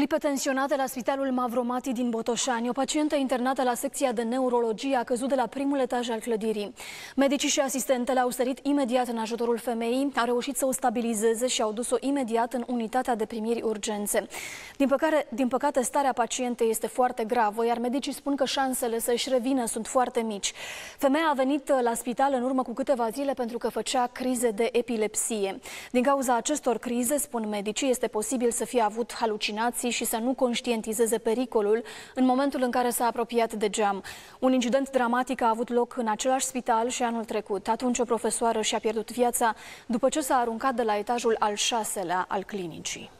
Clipe tensionate la spitalul Mavromati din Botoșani. O pacientă internată la secția de neurologie a căzut de la primul etaj al clădirii. Medicii și asistentele au sărit imediat în ajutorul femeii, au reușit să o stabilizeze și au dus-o imediat în unitatea de primiri urgențe. Din, păcare, din păcate, starea pacientei este foarte gravă, iar medicii spun că șansele să-și revină sunt foarte mici. Femeia a venit la spital în urmă cu câteva zile pentru că făcea crize de epilepsie. Din cauza acestor crize, spun medicii, este posibil să fie avut halucinații atenții și să nu conștientizeze pericolul în momentul în care s-a apropiat de geam. Un incident dramatic a avut loc în același spital și anul trecut. Atunci o profesoară și-a pierdut viața după ce s-a aruncat de la etajul al șaselea al clinicii.